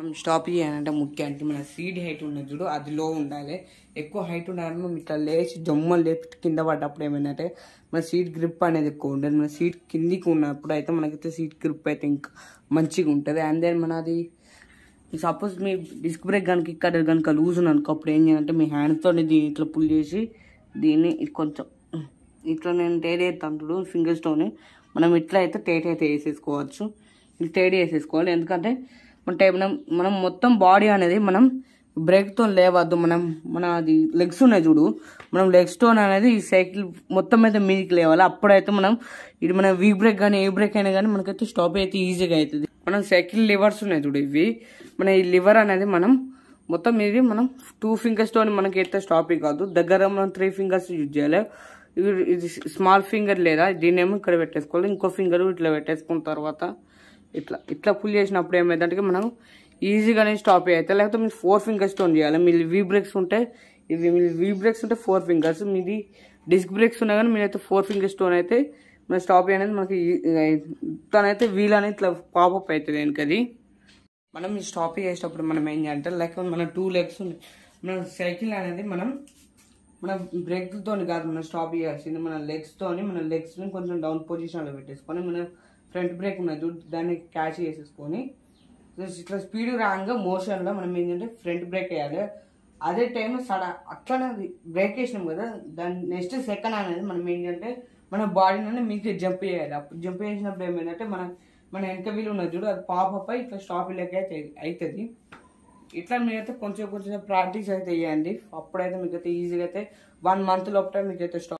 మనం స్టాప్ చేయాలంటే ముఖ్యానికి మన సీడ్ హైట్ ఉన్న చూడు అది లో ఉండాలి ఎక్కువ హైట్ ఉండాలని మనం ఇట్లా లేచి జమ్మలు లేపి కింద పడ్డప్పుడు ఏమైందంటే మన సీట్ గ్రిప్ అనేది ఎక్కువ ఉండదు మన సీట్ కిందికి ఉన్నప్పుడు అయితే మనకైతే సీట్ గ్రిప్ అయితే ఇంకా మంచిగా ఉంటుంది అండ్ దెన్ మన అది సపోజ్ మీ డిస్క్ బ్రేక్ కనుక ఇక్కడ కనుక లూజ్ ఉన్నానుకో అప్పుడు ఏం చేయాలంటే మీ హ్యాండ్తో దీన్ని ఇట్లా పుల్ చేసి దీన్ని కొంచెం ఇట్లా నేను టేడ్ అవుతాను ఫింగర్స్తోనే మనం ఇట్లా అయితే టేట్ అయితే వేసేసుకోవచ్చు టేడ్ వేసేసుకోవాలి ఎందుకంటే అంటే మనం మనం మొత్తం బాడీ అనేది మనం బ్రేక్తో లేవద్దు మనం మన అది లెగ్స్ ఉన్నాయి చూడు మనం లెగ్స్తో అనేది ఈ సైకిల్ మొత్తం అయితే మీదికి లేవాలి అప్పుడైతే మనం ఇది మన వీక్ బ్రేక్ కానీ ఏ బ్రేక్ అయినా కానీ మనకైతే స్టాప్ అయితే ఈజీగా అవుతుంది మనం సైకిల్ లివర్స్ ఉన్నాయి చూడు ఇవి మన ఈ లివర్ అనేది మనం మొత్తం ఇది మనం టూ ఫింగర్స్తో మనకి అయితే స్టాప్ కాదు దగ్గర మనం త్రీ ఫింగర్స్ యూజ్ చేయాలి ఇది స్మాల్ ఫింగర్ లేదా దీన్నేమో ఇక్కడ పెట్టేసుకోవాలి ఇంకో ఫింగర్ ఇట్లా పెట్టేసుకున్న తర్వాత ఇట్లా ఇట్లా పుల్ చేసినప్పుడు ఏమైందంటే మనం ఈజీగానే స్టాప్ అయితే లేకపోతే మీరు ఫోర్ ఫింగర్స్తో చేయాలి మీరు వీ బ్రేక్స్ ఉంటే ఇవి మీరు వీ బ్రేక్స్ ఉంటే ఫోర్ ఫింగర్స్ మీది డిస్క్ బ్రేక్స్ ఉన్నా కానీ మీరైతే ఫోర్ ఫింగర్స్తో అయితే మన స్టాప్ అనేది మనకి తనైతే వీల్ అనేది ఇట్లా పాపప్ అవుతుంది వెనకది మనం మీరు స్టాప్ చేసేటప్పుడు మనం ఏం చేయాలంటే లేకపోతే మన టూ లెగ్స్ ఉన్నాయి మన సైకిల్ అనేది మనం మన బ్రేక్తో కాదు మనం స్టాప్ చేయాల్సింది మన లెగ్స్తో మన లెగ్స్ని కొంచెం డౌన్ పొజిషన్లో పెట్టేసుకొని మనం ఫ్రంట్ బ్రేక్ ఉన్నది దాన్ని క్యాచ్ చేసేసుకొని ఇట్లా స్పీడ్ రాగా మోషన్లో మనం ఏంటంటే ఫ్రంట్ బ్రేక్ వేయాలి అదే టైం సడ అట్లనే బ్రేక్ వేసినాం కదా దాని నెక్స్ట్ సెకండ్ అనేది మనం ఏంటంటే మన బాడీ నుండి మీకు జంప్ చేయాలి అప్పుడు జంప్ చేసినప్పుడు ఏమైందంటే మన మన వెనక వీలు ఉన్నది చూడు అది పాప పై ఇట్లా స్టాప్ లెక్క అయితే అవుతుంది ఇట్లా మీరైతే కొంచెం కొంచెం ప్రాక్టీస్ అయితే చేయండి అప్పుడైతే మీకైతే ఈజీగా అయితే వన్ మంత్ లోపల మీకైతే స్టాప్